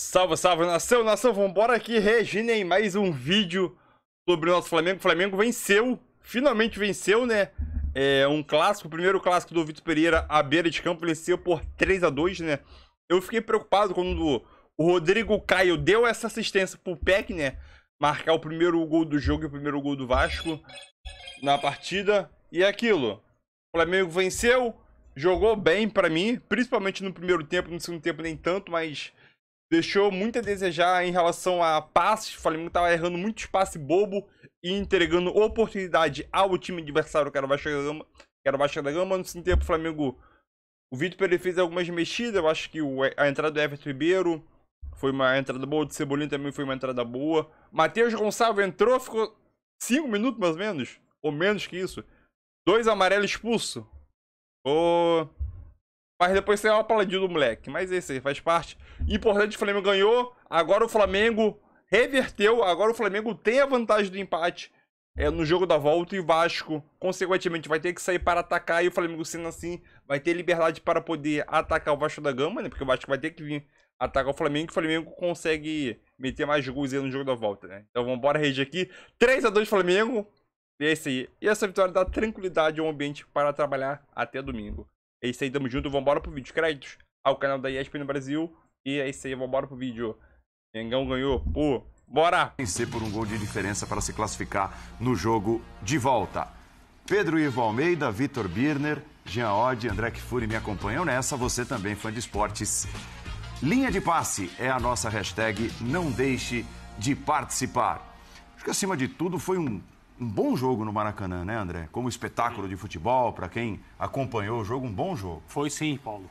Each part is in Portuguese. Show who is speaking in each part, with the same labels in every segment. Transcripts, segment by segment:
Speaker 1: Salve, salve, nação, nação, vambora aqui, Regina, em mais um vídeo sobre o nosso Flamengo. O Flamengo venceu, finalmente venceu, né? É um clássico, o primeiro clássico do Vitor Pereira à beira de campo, venceu por 3 a 2 né? Eu fiquei preocupado quando o Rodrigo Caio deu essa assistência pro Peck, né? Marcar o primeiro gol do jogo e o primeiro gol do Vasco na partida. E é aquilo, o Flamengo venceu, jogou bem para mim, principalmente no primeiro tempo, no segundo tempo nem tanto, mas deixou muito a desejar em relação a passes. O Flamengo estava errando muito espaço bobo e entregando oportunidade ao time adversário, que era o da Gama. Que era o da Gama. No segundo tempo, o Flamengo... O Vitor Pereira fez algumas mexidas. Eu acho que a entrada do Everton Ribeiro foi uma entrada boa. Do Cebolinha também foi uma entrada boa. Matheus Gonçalves entrou, ficou 5 minutos mais ou menos. Ou menos que isso. Dois amarelos expulso. Ô... Oh... Mas depois é uma paladinha do moleque. Mas esse aí faz parte. Importante, o Flamengo ganhou. Agora o Flamengo reverteu. Agora o Flamengo tem a vantagem do empate é, no jogo da volta. E o Vasco, consequentemente, vai ter que sair para atacar. E o Flamengo, sendo assim, vai ter liberdade para poder atacar o Vasco da Gama, né? Porque o Vasco vai ter que vir atacar o Flamengo. E o Flamengo consegue meter mais gols no jogo da volta, né? Então vamos embora, rede aqui. 3x2 Flamengo. E é isso aí. E essa vitória dá tranquilidade ao ambiente para trabalhar até domingo. É isso aí, tamo junto, vambora pro vídeo. Créditos ao canal da ESPN no Brasil. E é isso aí, vambora pro vídeo. Engão ganhou Pô, Bora! Vencer por um gol de diferença para se
Speaker 2: classificar no jogo de volta. Pedro Ivo Almeida, Vitor Birner, Jean Oddi, André Kfouri me acompanham nessa. Você também, fã de esportes. Linha de passe é a nossa hashtag. Não deixe de participar. Acho que acima de tudo foi um um bom jogo no Maracanã, né, André? Como espetáculo de futebol, para quem acompanhou o jogo, um bom jogo.
Speaker 3: Foi sim, Paulo.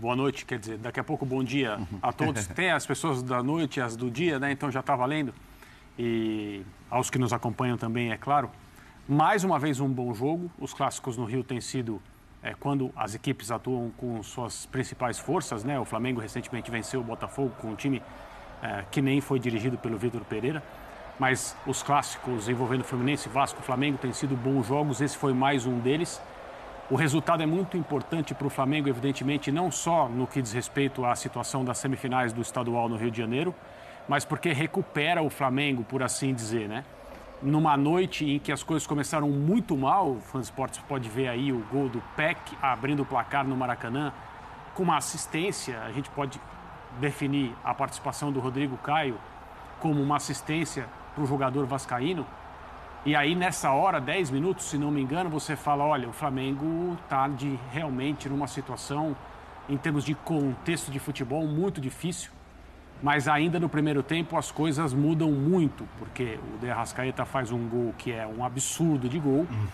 Speaker 3: Boa noite, quer dizer, daqui a pouco bom dia a todos. Tem as pessoas da noite, as do dia, né? Então já está valendo. E aos que nos acompanham também, é claro. Mais uma vez, um bom jogo. Os clássicos no Rio têm sido é, quando as equipes atuam com suas principais forças, né? O Flamengo recentemente venceu o Botafogo com um time é, que nem foi dirigido pelo Vitor Pereira mas os clássicos envolvendo Fluminense, Vasco, Flamengo têm sido bons jogos, esse foi mais um deles. O resultado é muito importante para o Flamengo, evidentemente, não só no que diz respeito à situação das semifinais do estadual no Rio de Janeiro, mas porque recupera o Flamengo, por assim dizer, né? Numa noite em que as coisas começaram muito mal, o Fã Esportes pode ver aí o gol do Peck abrindo o placar no Maracanã, com uma assistência, a gente pode definir a participação do Rodrigo Caio como uma assistência para o jogador vascaíno. E aí, nessa hora, 10 minutos, se não me engano, você fala: olha, o Flamengo está realmente numa situação, em termos de contexto de futebol, muito difícil. Mas ainda no primeiro tempo as coisas mudam muito, porque o De Rascaeta faz um gol que é um absurdo de gol. Hum.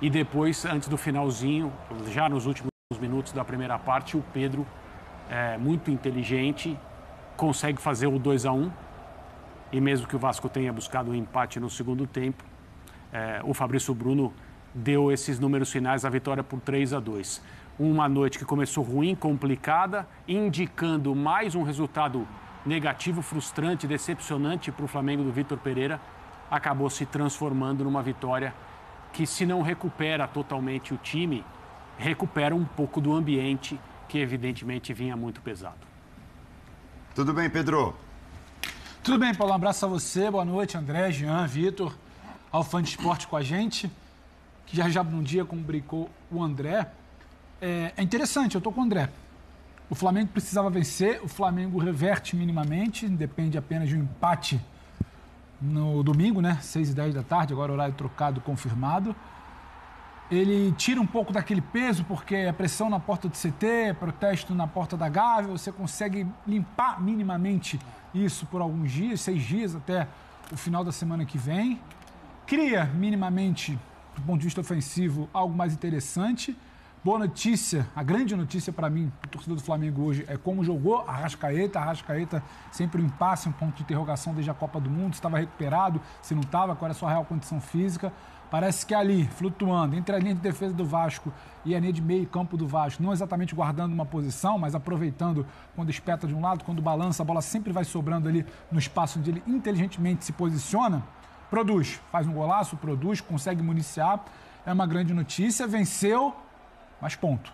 Speaker 3: E depois, antes do finalzinho, já nos últimos minutos da primeira parte, o Pedro, é, muito inteligente, consegue fazer o 2 a 1 e mesmo que o Vasco tenha buscado um empate no segundo tempo, eh, o Fabrício Bruno deu esses números finais à vitória por 3 a 2. Uma noite que começou ruim, complicada, indicando mais um resultado negativo, frustrante, decepcionante para o Flamengo do Vitor Pereira, acabou se transformando numa vitória que, se não recupera totalmente o time, recupera um pouco do ambiente que, evidentemente, vinha muito pesado.
Speaker 2: Tudo bem, Pedro.
Speaker 3: Tudo bem, Paulo? Um abraço a você. Boa noite, André, Jean, Vitor.
Speaker 4: Alfante Esporte com a gente. Que já já um dia combricou o André. É, é interessante, eu estou com o André. O Flamengo precisava vencer, o Flamengo reverte minimamente, depende apenas de um empate no domingo, né? 6 e 10 da tarde, agora horário trocado, confirmado ele tira um pouco daquele peso, porque é pressão na porta do CT, protesto na porta da Gávea, você consegue limpar minimamente isso por alguns dias, seis dias até o final da semana que vem. Cria minimamente, do ponto de vista ofensivo, algo mais interessante. Boa notícia, a grande notícia para mim, o torcedor do Flamengo hoje, é como jogou a Rascaeta. A Rascaeta sempre um impasse, um ponto de interrogação desde a Copa do Mundo, estava recuperado, se não estava, qual era a sua real condição física. Parece que é ali, flutuando entre a linha de defesa do Vasco e a linha de meio campo do Vasco, não exatamente guardando uma posição, mas aproveitando quando espeta de um lado, quando balança, a bola sempre vai sobrando ali no espaço onde ele inteligentemente se posiciona, produz, faz um golaço, produz, consegue municiar. É uma grande notícia, venceu, mas ponto.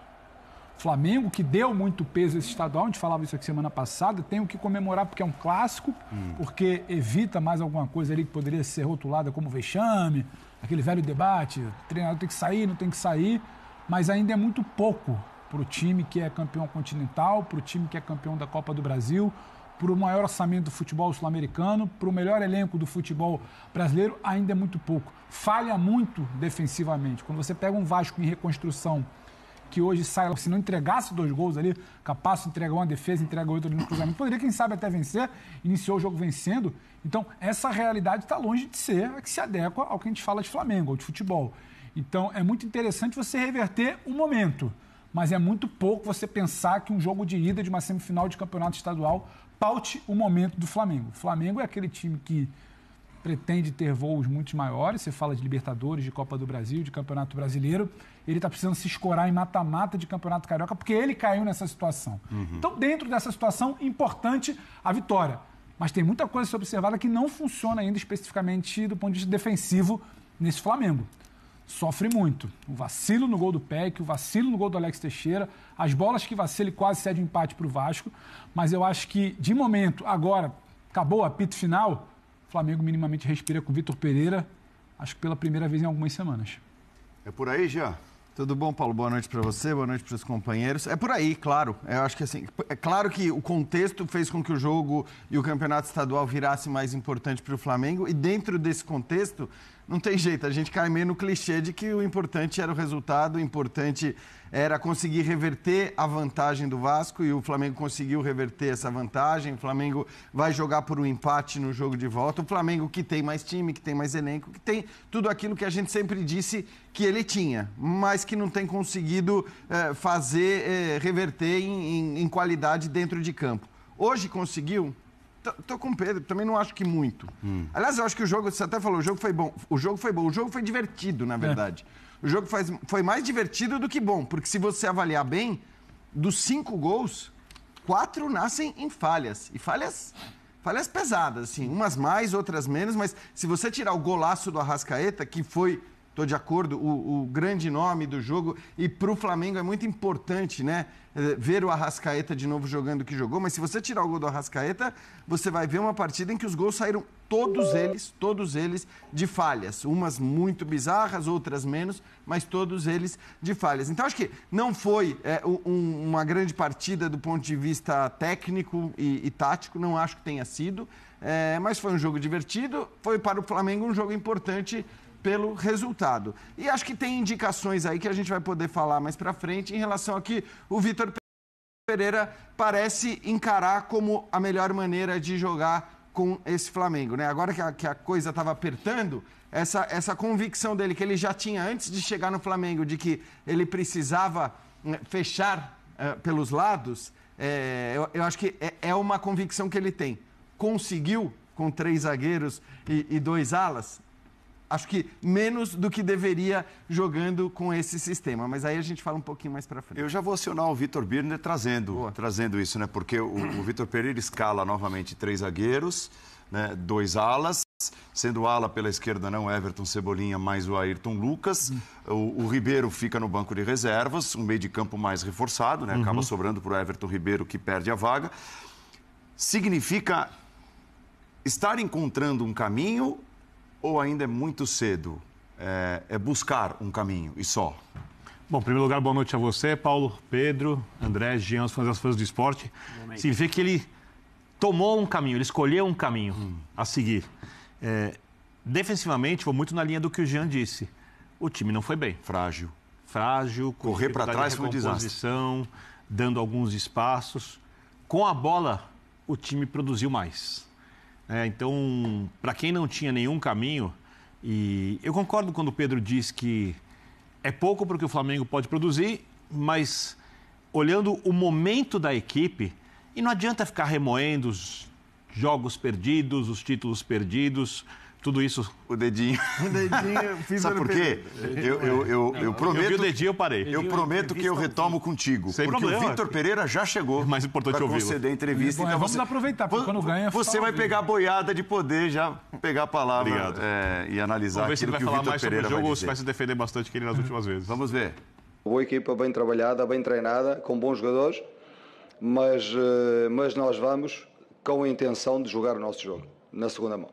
Speaker 4: Flamengo, que deu muito peso esse estadual, a gente falava isso aqui semana passada, tem o que comemorar porque é um clássico, hum. porque evita mais alguma coisa ali que poderia ser rotulada como vexame, aquele velho debate, o treinador tem que sair, não tem que sair, mas ainda é muito pouco para o time que é campeão continental, para o time que é campeão da Copa do Brasil, para o maior orçamento do futebol sul-americano, para o melhor elenco do futebol brasileiro, ainda é muito pouco. Falha muito defensivamente. Quando você pega um Vasco em reconstrução que hoje sai, se não entregasse dois gols ali, capaz de entregar uma defesa, entrega outra ali no cruzamento, poderia, quem sabe, até vencer, iniciou o jogo vencendo. Então, essa realidade está longe de ser a que se adequa ao que a gente fala de Flamengo, ou de futebol. Então, é muito interessante você reverter o momento, mas é muito pouco você pensar que um jogo de ida de uma semifinal de campeonato estadual paute o momento do Flamengo. O Flamengo é aquele time que pretende ter voos muito maiores. Você fala de Libertadores, de Copa do Brasil, de Campeonato Brasileiro. Ele está precisando se escorar em mata-mata de Campeonato Carioca, porque ele caiu nessa situação. Uhum. Então, dentro dessa situação, importante a vitória. Mas tem muita coisa a ser observada que não funciona ainda, especificamente do ponto de vista defensivo, nesse Flamengo. Sofre muito. O vacilo no gol do Peck, o vacilo no gol do Alex Teixeira, as bolas que vacile e quase cede um empate para o Vasco. Mas eu acho que, de momento, agora, acabou o apito final, o Flamengo minimamente respira com o Vitor Pereira, acho que pela primeira vez em algumas semanas.
Speaker 2: É por aí, já. Tudo bom, Paulo? Boa noite para você,
Speaker 5: boa noite para os companheiros. É por aí, claro. Eu acho que assim, é claro que o contexto fez com que o jogo e o campeonato estadual virasse mais importante para o Flamengo. E dentro desse contexto, não tem jeito, a gente cai meio no clichê de que o importante era o resultado, o importante era conseguir reverter a vantagem do Vasco e o Flamengo conseguiu reverter essa vantagem. O Flamengo vai jogar por um empate no jogo de volta. O Flamengo que tem mais time, que tem mais elenco, que tem tudo aquilo que a gente sempre disse que ele tinha, mas que não tem conseguido é, fazer, é, reverter em, em, em qualidade dentro de campo. Hoje conseguiu? Tô com o Pedro, também não acho que muito. Hum. Aliás, eu acho que o jogo, você até falou, o jogo foi bom. O jogo foi bom, o jogo foi divertido, na é. verdade. É. O jogo faz, foi mais divertido do que bom, porque se você avaliar bem, dos cinco gols, quatro nascem em falhas. E falhas falhas pesadas, assim, umas mais, outras menos, mas se você tirar o golaço do Arrascaeta, que foi Estou de acordo, o, o, grande nome do jogo. E para o Flamengo é muito importante, né? Eh, ver o Arrascaeta de novo jogando o que jogou. Mas se você tirar o gol do Arrascaeta, você vai ver uma partida em que os gols saíram todos eles, todos eles de falhas. Umas muito bizarras, outras menos, mas todos eles de falhas. Então acho que não foi é, um, uma grande partida do ponto de vista técnico e, e tático, não acho que tenha sido. É, mas foi um jogo divertido, foi para o Flamengo um jogo importante pelo resultado. E acho que tem indicações aí que a gente vai poder falar mais para frente em relação a que o Vitor Pereira parece encarar como a melhor maneira de jogar com esse Flamengo, né? Agora que a, que a coisa estava apertando, essa, essa convicção dele que ele já tinha antes de chegar no Flamengo de que ele precisava né, fechar eh, pelos lados, é, eu, eu, acho que é, é uma convicção que ele tem conseguiu com três zagueiros e, e dois alas? acho que menos do que deveria jogando com esse sistema. Mas aí a gente fala um pouquinho mais
Speaker 2: para frente. Eu já vou acionar o Vitor Birner trazendo, trazendo isso, né? Porque o, o Vitor Pereira escala novamente três zagueiros, né? dois alas. Sendo ala pela esquerda, não Everton Cebolinha, mais o Ayrton Lucas. Uhum. O, o, Ribeiro fica no banco de reservas, um meio de campo mais reforçado, né? Acaba uhum. sobrando para o Everton Ribeiro, que perde a vaga. Significa estar encontrando um caminho ou ainda é muito cedo? É, é buscar um caminho e só?
Speaker 6: Bom, em primeiro lugar, boa noite a você, Paulo, Pedro, André, Jean, os fãs das fãs do esporte. se Significa que ele tomou um caminho, ele escolheu um caminho hum. a seguir. É, defensivamente, vou muito na linha do que o Jean disse. O time não foi bem. Frágil. Frágil, correr para trás foi um desastre. Dando alguns espaços. Com a bola, o time produziu mais. É, então, para quem não tinha nenhum caminho, e eu concordo quando o Pedro diz que é pouco para o que o Flamengo pode produzir, mas olhando o momento da equipe, e não adianta ficar remoendo os jogos perdidos, os títulos perdidos, tudo isso, o dedinho. O dedinho, fiz Sabe por quê? Eu, eu, eu, eu prometo. Eu vi o dedinho, eu parei. Eu prometo
Speaker 2: que eu retomo contigo. Sem porque problema. o Vitor Pereira já chegou. É mais importante ouvir. conceder entrevista. É, então vamos você, aproveitar, porque quando ganha. É você vai pegar a boiada de poder já pegar a palavra Obrigado. É, e analisar vamos ver se ele vai falar mais Pereira sobre o jogo ou se vai se defender bastante que ele nas últimas vezes. Vamos ver.
Speaker 7: Boa equipa, bem trabalhada, bem treinada, com bons jogadores, mas, eh, mas nós vamos com a intenção de jogar o nosso jogo na segunda mão.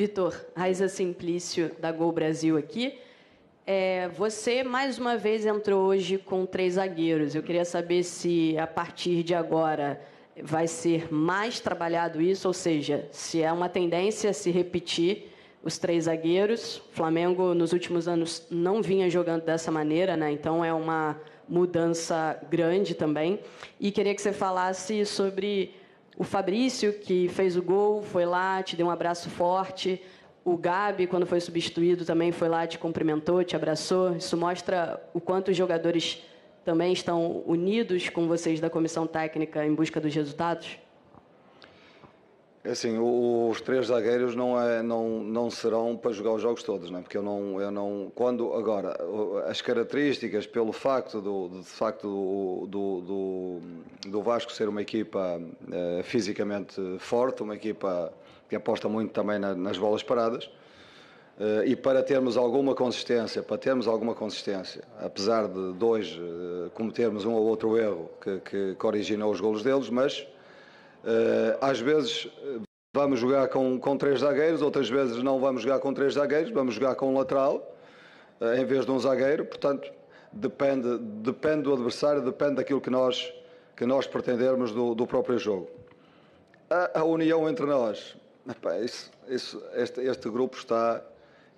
Speaker 7: Vitor,
Speaker 1: Raiza Simplício, da Gol Brasil aqui. É, você, mais uma vez, entrou hoje com três zagueiros. Eu queria saber se, a partir de agora, vai ser mais trabalhado isso, ou seja, se é uma tendência se repetir os três zagueiros. O Flamengo, nos últimos anos, não vinha jogando dessa maneira, né? então é uma mudança grande também. E queria que você falasse sobre o Fabrício, que fez o gol, foi lá, te deu um abraço forte. O Gabi, quando foi substituído, também foi lá, te cumprimentou, te abraçou. Isso mostra o quanto os jogadores também estão unidos com vocês da comissão técnica em busca dos resultados?
Speaker 7: É assim, os três zagueiros não, é, não, não serão para jogar os jogos todos, não é? porque eu não, eu não. Quando, agora, as características, pelo facto do, de facto do, do, do Vasco ser uma equipa é, fisicamente forte, uma equipa que aposta muito também na, nas bolas paradas, eh, e para termos alguma consistência, para termos alguma consistência, apesar de, dois hoje eh, cometermos um ou outro erro que, que, que originou os golos deles, mas eh, às vezes eh, vamos jogar com, com três zagueiros, outras vezes não vamos jogar com três zagueiros, vamos jogar com um lateral eh, em vez de um zagueiro. Portanto, depende, depende do adversário, depende daquilo que nós, que nós pretendermos do, do próprio jogo. A, a, união entre nós. Isso, isso, este, este, grupo está,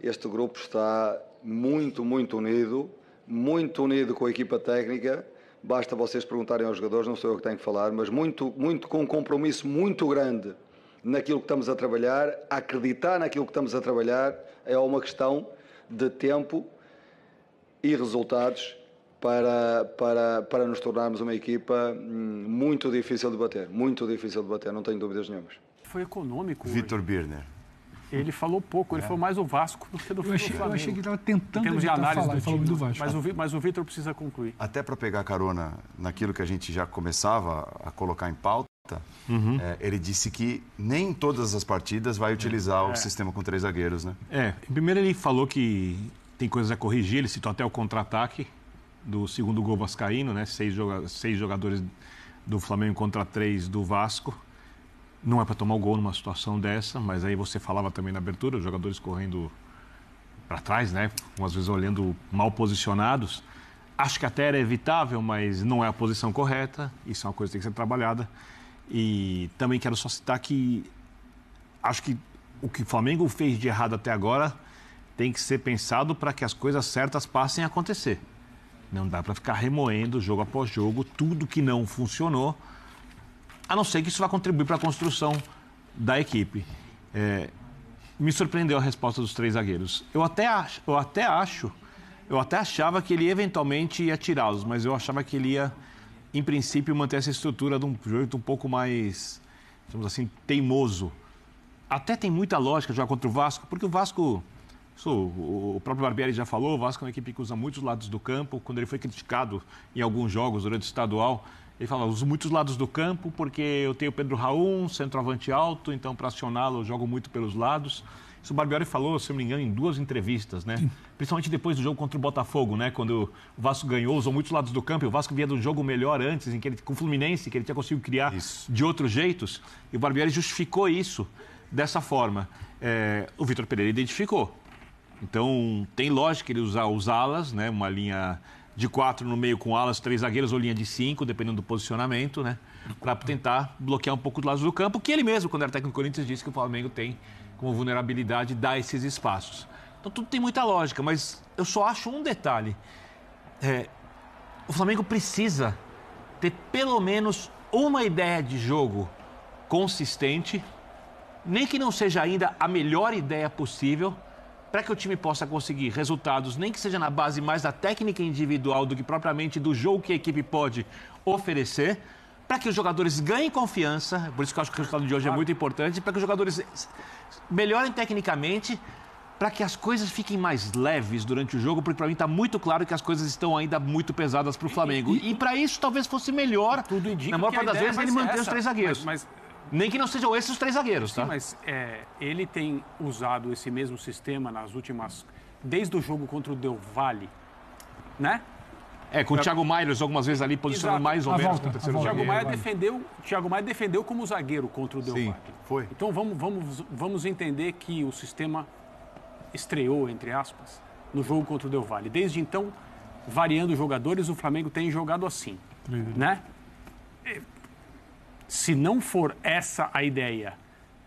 Speaker 7: este grupo está muito, muito unido, muito unido com a equipa técnica, basta vocês perguntarem aos jogadores, não sou eu que tenho que falar, mas muito, muito com um compromisso muito grande naquilo que estamos a trabalhar, acreditar naquilo que estamos a trabalhar, é uma questão de tempo e resultados para, para, para nos tornarmos uma equipa hum, muito difícil de bater, muito difícil de bater, não tenho dúvidas nenhumas.
Speaker 2: Foi econômico. Vitor Birner. Ele falou pouco,
Speaker 3: ele é. falou mais o Vasco do que do eu achei, Flamengo. Eu achei que estava tentando em de análise falar, do, do Vasco. Mas o,
Speaker 2: mas o Vitor precisa concluir. Até para pegar carona naquilo que a gente já começava a colocar em pauta, Uhum. É, ele disse que nem em todas as partidas vai utilizar é. o é. sistema com três zagueiros, né?
Speaker 6: É, primeiro ele falou que tem coisas a corrigir, ele citou até o contra-ataque do segundo gol vascaíno, né? Seis, joga seis jogadores do Flamengo contra três do Vasco. Não é para tomar o gol numa situação dessa, mas aí você falava também na abertura, os jogadores correndo para trás, né? Às vezes olhando mal posicionados. Acho que até era evitável, mas não é a posição correta. Isso é uma coisa que tem que ser trabalhada. E também quero só citar que acho que o que o Flamengo fez de errado até agora tem que ser pensado para que as coisas certas passem a acontecer. Não dá para ficar remoendo jogo após jogo tudo que não funcionou a não ser que isso vá contribuir para a construção da equipe. É, me surpreendeu a resposta dos três zagueiros. Eu até acho, eu até acho, eu até achava que ele eventualmente ia tirá-los, mas eu achava que ele ia, em princípio, manter essa estrutura de um jeito um pouco mais, digamos assim, teimoso. Até tem muita lógica jogar contra o Vasco, porque o Vasco, isso, o próprio Barbieri já falou, o Vasco é uma equipe que usa muitos lados do campo. Quando ele foi criticado em alguns jogos durante o estadual, ele fala, uso muitos lados do campo porque eu tenho Pedro Raul, um centroavante alto, então para acioná-lo eu jogo muito pelos lados. Isso o Barbieri falou, se não me engano, em duas entrevistas, né? Sim. Principalmente depois do jogo contra o Botafogo, né? Quando o Vasco ganhou, usou muitos lados do campo. E o Vasco vinha do jogo melhor antes, em que ele, com o Fluminense, que ele tinha conseguido criar isso. de outros jeitos. E o Barbieri justificou isso dessa forma. É, o Vitor Pereira identificou. Então, tem lógica ele usar os alas, né? Uma linha de quatro no meio com alas, três zagueiros ou linha de cinco, dependendo do posicionamento, né? Para tentar bloquear um pouco do lado do campo, que ele mesmo, quando era técnico do Corinthians, disse que o Flamengo tem como vulnerabilidade dar esses espaços. Então tudo tem muita lógica, mas eu só acho um detalhe. É, o Flamengo precisa ter pelo menos uma ideia de jogo consistente, nem que não seja ainda a melhor ideia possível, para que o time possa conseguir resultados, nem que seja na base mais da técnica individual do que propriamente do jogo que a equipe pode oferecer, para que os jogadores ganhem confiança, por isso que eu acho que o resultado de hoje é muito importante, para que os jogadores melhorem tecnicamente, para que as coisas fiquem mais leves durante o jogo, porque para mim está muito claro que as coisas estão ainda muito pesadas para o Flamengo. E, e, e para isso talvez fosse melhor, tudo indica na maior parte das vezes, ele manter essa. os três zagueiros.
Speaker 3: Mas, mas... Nem que não sejam esses os três zagueiros, tá? mas é, ele tem usado esse mesmo sistema nas últimas. desde o jogo contra o Del Valle, né?
Speaker 6: É, com o Thiago Maia, algumas vezes ali posicionando Exato. mais ou a menos volta, Thiago Maia,
Speaker 3: defendeu, Thiago Maia defendeu como zagueiro contra o Del Sim, Valle. foi. Então vamos, vamos, vamos entender que o sistema estreou, entre aspas, no jogo contra o Del Valle. Desde então, variando jogadores, o Flamengo tem jogado assim, né? se não for essa a ideia,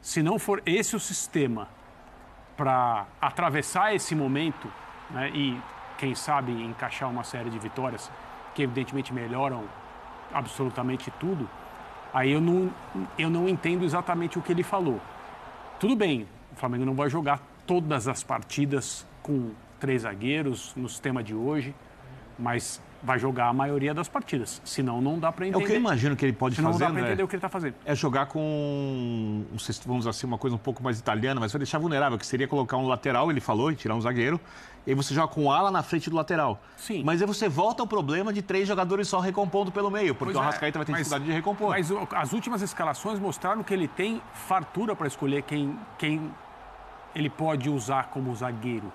Speaker 3: se não for esse o sistema para atravessar esse momento né, e, quem sabe, encaixar uma série de vitórias que, evidentemente, melhoram absolutamente tudo, aí eu não, eu não entendo exatamente o que ele falou. Tudo bem, o Flamengo não vai jogar todas as partidas com três zagueiros no sistema de hoje, mas vai jogar a maioria das partidas. Senão, não dá para entender. É o que eu imagino
Speaker 6: que ele pode Senão fazer, não dá para né? entender é? o que ele está fazendo. É jogar com, vamos dizer assim, uma coisa um pouco mais italiana, mas vai deixar vulnerável, que seria colocar um lateral, ele falou, e tirar um zagueiro. E aí você joga com ala na frente do lateral. Sim. Mas aí você volta ao problema de três jogadores só recompondo pelo meio, porque o é, Arrascaeta vai ter mas, dificuldade de
Speaker 3: recompor. Mas as últimas escalações mostraram que ele tem fartura para escolher quem, quem ele pode usar como zagueiro.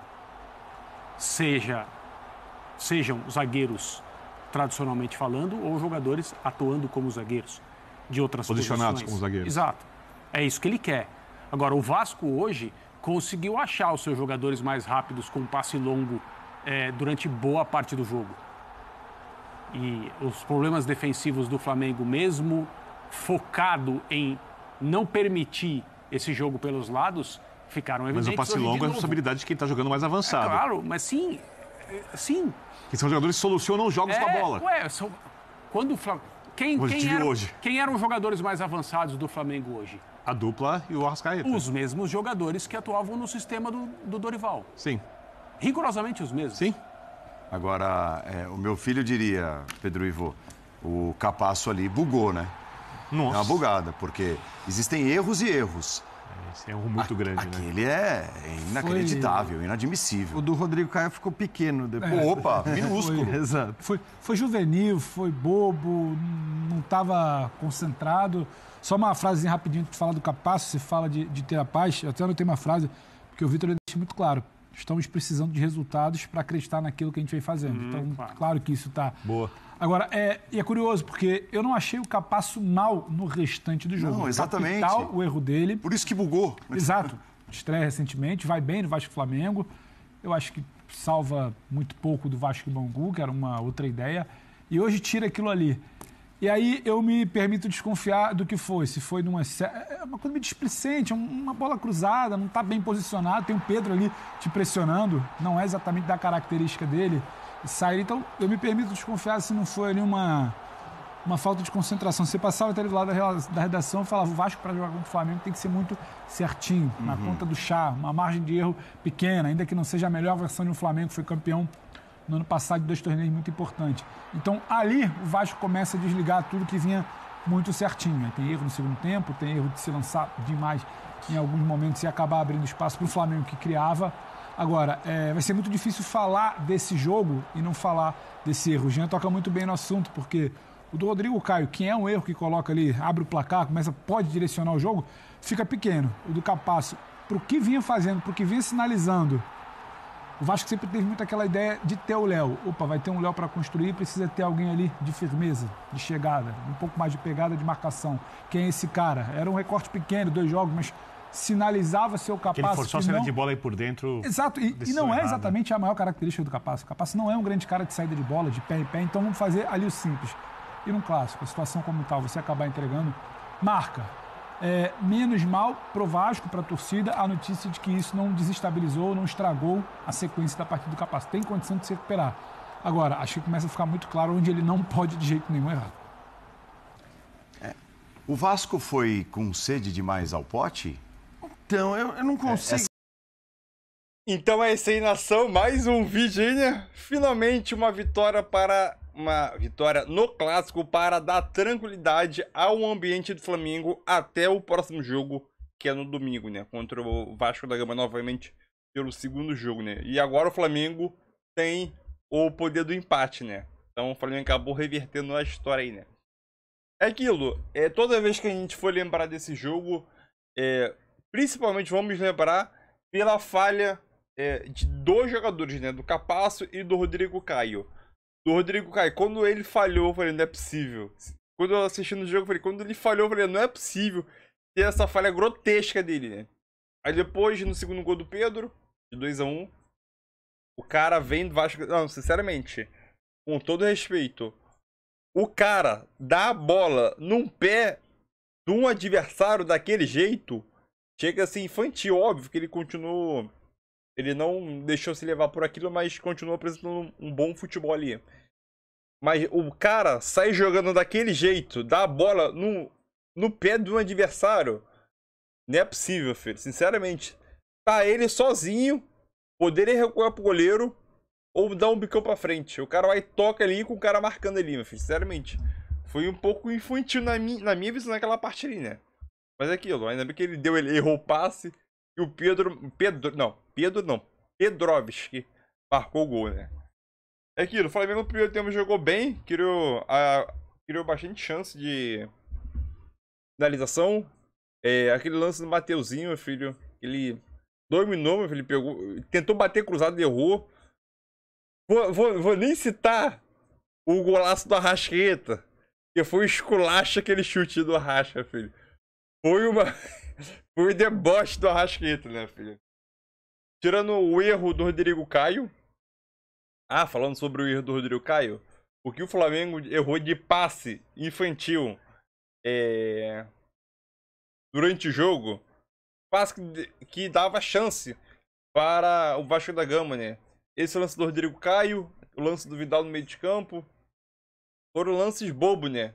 Speaker 3: Seja sejam zagueiros tradicionalmente falando ou jogadores atuando como zagueiros de outras Posicionados posições. como zagueiros. Exato. É isso que ele quer. Agora, o Vasco hoje conseguiu achar os seus jogadores mais rápidos com um passe longo é, durante boa parte do jogo. E os problemas defensivos do Flamengo, mesmo focado em não permitir esse jogo pelos lados, ficaram evidentes. Mas o passe longo é a responsabilidade
Speaker 6: de quem está jogando mais avançado. É, claro,
Speaker 3: mas sim, Sim.
Speaker 6: Que são jogadores que solucionam os jogos é, com a é, bola.
Speaker 3: Ué, são, quando o Flamengo. Quem, hoje quem, era, hoje. quem eram os jogadores mais avançados do Flamengo hoje? A dupla e o Arrascaeta. Os mesmos jogadores que atuavam no sistema do, do Dorival.
Speaker 2: Sim. Rigorosamente os mesmos. Sim. Agora, é, o meu filho diria, Pedro Ivo, o capasso ali bugou, né? Nossa. É uma bugada, porque existem erros e erros. Esse é um muito grande, né? Aquele né? é inacreditável, foi... inadmissível. O do
Speaker 5: Rodrigo Caio ficou
Speaker 2: pequeno depois. É. Opa, minúsculo. Foi, Exato.
Speaker 4: Foi, foi juvenil, foi bobo, não estava concentrado. Só uma frase rapidinho, tu fala do capaz, se fala de, de ter a paz. Eu até anotei uma frase, porque o Vitor deixa muito claro estamos precisando de resultados para acreditar naquilo que a gente vem fazendo. Hum, então, claro. claro. que isso está. Boa. Agora, é, e é curioso, porque eu não achei o Capasso mal no restante do jogo. Não, exatamente. Capital, o erro dele. Por isso que bugou. Exato. Estreia recentemente, vai bem no Vasco Flamengo. Eu acho que salva muito pouco do Vasco Bangu, que era uma outra ideia. E hoje tira aquilo ali. E aí eu me permito desconfiar do que foi. Se foi numa. É uma coisa meio displicente, é uma bola cruzada, não está bem posicionado, tem o Pedro ali te pressionando, não é exatamente da característica dele sair. Então eu me permito desconfiar se não foi ali uma, uma falta de concentração. Você passava até do lado da redação e falava: o Vasco para jogar contra o Flamengo tem que ser muito certinho, uhum. na conta do chá, uma margem de erro pequena, ainda que não seja a melhor versão de um Flamengo que foi campeão no ano passado, dois torneios muito importantes. Então, ali o Vasco começa a desligar tudo que vinha muito certinho. Tem erro no segundo tempo, tem erro de se lançar demais em alguns momentos e acabar abrindo espaço para o Flamengo que criava. Agora, é, vai ser muito difícil falar desse jogo e não falar desse erro. O Jean toca muito bem no assunto, porque o do Rodrigo Caio, que é um erro que coloca ali, abre o placar, começa, pode direcionar o jogo, fica pequeno. O do Capasso, para o que vinha fazendo, para o que vinha sinalizando, o Vasco sempre teve muito aquela ideia de ter o Léo. Opa, vai ter um Léo para construir, precisa ter alguém ali de firmeza, de chegada, um pouco mais de pegada, de marcação. Quem é esse cara? Era um recorte pequeno, dois jogos, mas sinalizava seu capaz. Que ele forçou a saída não... de bola aí por dentro. Exato, e, e não é exatamente a maior característica do capaz. O capaz não é um grande cara de saída de bola, de pé em pé, então vamos fazer ali o simples. E num clássico, a situação como tal, tá, você acabar entregando, marca, é, menos mal pro Vasco, para a torcida, a notícia de que isso não desestabilizou, não estragou a sequência da partida do Capaz. Tem condição de se recuperar. Agora, acho que começa a ficar muito claro onde ele não pode de jeito nenhum errar.
Speaker 2: É, o Vasco foi com sede demais ao pote?
Speaker 1: Então, eu, eu não é, consigo. É, essa... Então é isso aí, nação. Mais um vídeo Finalmente uma vitória para uma vitória no clássico para dar tranquilidade ao ambiente do Flamengo até o próximo jogo, que é no domingo, né? Contra o Vasco da Gama novamente pelo segundo jogo, né? E agora o Flamengo tem o poder do empate, né? Então o Flamengo acabou revertendo a história aí, né? É aquilo, é, toda vez que a gente for lembrar desse jogo, é, principalmente vamos lembrar pela falha é, de dois jogadores, né? Do Capasso e do Rodrigo Caio do Rodrigo Caio. Quando ele falhou, eu falei, não é possível. Quando eu assistindo o jogo, eu falei, quando ele falhou, eu falei, não é possível ter essa falha grotesca dele, né? Aí depois, no segundo gol do Pedro, de 2x1, um, o cara vem do Vasco. Não, sinceramente, com todo respeito, o cara dá a bola num pé de um adversário daquele jeito, chega assim infantil, óbvio que ele continuou ele não deixou se levar por aquilo, mas continuou apresentando um bom futebol ali. Mas o cara sai jogando daquele jeito, dá a bola no, no pé de um adversário. Não é possível, filho. Sinceramente. Tá ele sozinho, poderia recuar pro goleiro ou dar um bicão pra frente. O cara vai e toca ali com o cara marcando ali, meu filho. Sinceramente. Foi um pouco infantil na, mi na minha visão naquela parte ali, né? Mas é aquilo. Ainda bem que ele deu, ele errou o passe. E o Pedro. Pedro. Não, Pedro não. Pedrovski marcou o gol, né? É aquilo, o Flamengo no primeiro tempo jogou bem, criou, a, criou bastante chance de finalização. É, aquele lance do Mateuzinho, meu filho, ele dominou, meu filho, pegou, tentou bater cruzado e errou. Vou, vou, vou nem citar o golaço do Arrasqueta, que foi o esculacha aquele chute do Arrasca, filho. Foi uma. Foi o deboche do Arrasqueta, né, filho? Tirando o erro do Rodrigo Caio. Ah, falando sobre o erro do Rodrigo Caio. O que o Flamengo errou de passe infantil é... durante o jogo. Passe que dava chance para o Vasco da Gama, né? Esse lance do Rodrigo Caio, o lance do Vidal no meio de campo. Foram lances bobo, né?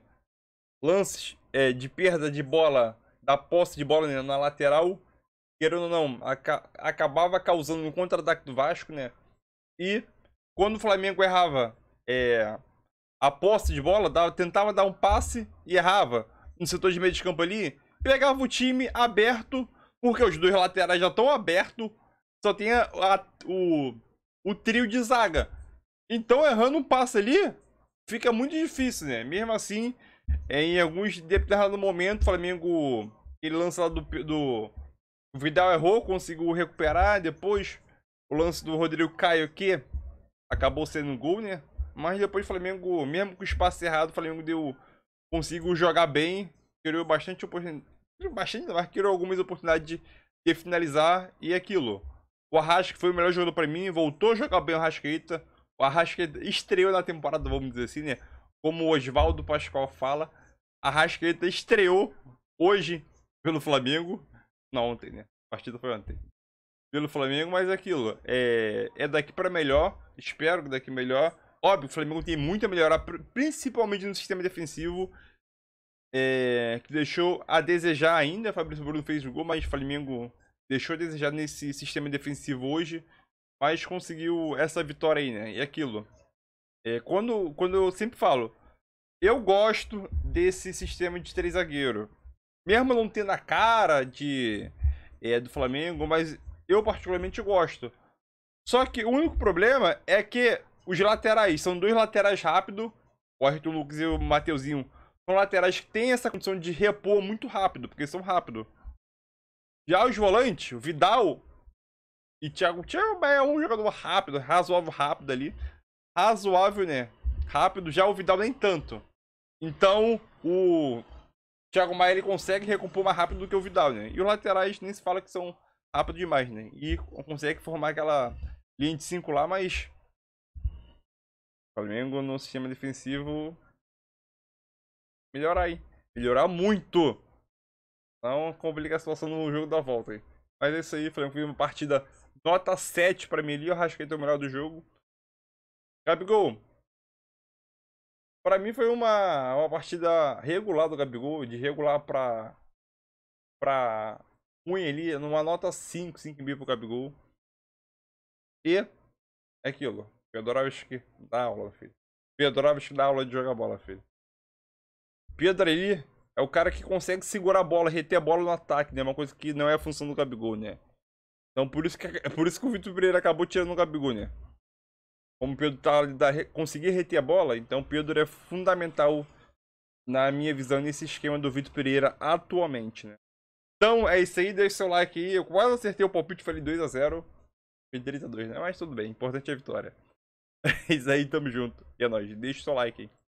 Speaker 1: Lances é, de perda de bola da posse de bola né, na lateral, querendo ou não, aca acabava causando um contra-ataque do Vasco, né? E quando o Flamengo errava é, a posse de bola, dava, tentava dar um passe e errava no setor de meio de campo ali, pegava o time aberto, porque os dois laterais já estão abertos, só tem a, a, o, o trio de zaga. Então, errando um passe ali, fica muito difícil, né? Mesmo assim, é, em alguns determinados momento, o Flamengo. Ele lança lá do. do o Vidal errou, conseguiu recuperar. Depois, o lance do Rodrigo Caio que acabou sendo um gol, né? Mas depois o Flamengo, mesmo com o espaço errado, o Flamengo deu. Conseguiu jogar bem. Criou bastante oportunidade. Bastante, mas criou algumas oportunidades de, de finalizar. E é aquilo. O Arrasca foi o melhor jogador para mim. Voltou a jogar bem o Arrascaeta. O Arrascaeta estreou na temporada, vamos dizer assim, né? como o Oswaldo Pascoal fala, a Rascaeta estreou hoje pelo Flamengo. Não, ontem, né? A partida foi ontem. Pelo Flamengo, mas é aquilo. É, é daqui para melhor. Espero que daqui melhor. Óbvio, o Flamengo tem muito a melhorar, principalmente no sistema defensivo. É, que deixou a desejar ainda. Fabrício Bruno fez o gol, mas o Flamengo deixou a desejar nesse sistema defensivo hoje. Mas conseguiu essa vitória aí, né? E é aquilo. É, quando, quando eu sempre falo, eu gosto desse sistema de três zagueiro. Mesmo não tendo a cara de é, do Flamengo, mas eu particularmente gosto. Só que o único problema é que os laterais são dois laterais rápidos, o Arthur Lucas e o Mateuzinho. São laterais que têm essa condição de repor muito rápido, porque são rápidos. Já os volantes, o Vidal e Thiago. Thiago é um jogador rápido, razoável rápido ali razoável, né? Rápido, já o Vidal nem tanto. Então, o Thiago Maia ele consegue recompor mais rápido do que o Vidal, né? E os laterais nem se fala que são rápidos demais, né? E consegue formar aquela linha de 5 lá, mas Flamengo no sistema defensivo melhorar aí, melhorar muito. Então, complica a situação no jogo da volta aí. Mas é isso aí, Flamengo, uma partida nota 7 para mim ali, eu acho que é o melhor do jogo. Gabigol. Para mim foi uma, uma partida regular do Gabigol, de regular para para ruim ali, numa nota 5, 5 mil pro Gabigol. E é aquilo. que dá aula, filho. Pedrovski dá aula de jogar bola, filho. Pedro ali é o cara que consegue segurar a bola, reter a bola no ataque, né? É uma coisa que não é a função do Gabigol, né? Então por isso que, por isso que o Vitor Pereira acabou tirando o Gabigol, né? como Pedro tá da, conseguir reter a bola, então Pedro é fundamental na minha visão nesse esquema do Vitor Pereira atualmente, né? Então é isso aí, deixa seu like aí. Eu quase acertei o palpite, falei 2 a 0. Foi 3 a 2, né? Mas tudo bem, importante é a vitória. É isso aí, tamo junto. E é nóis, deixa seu like aí.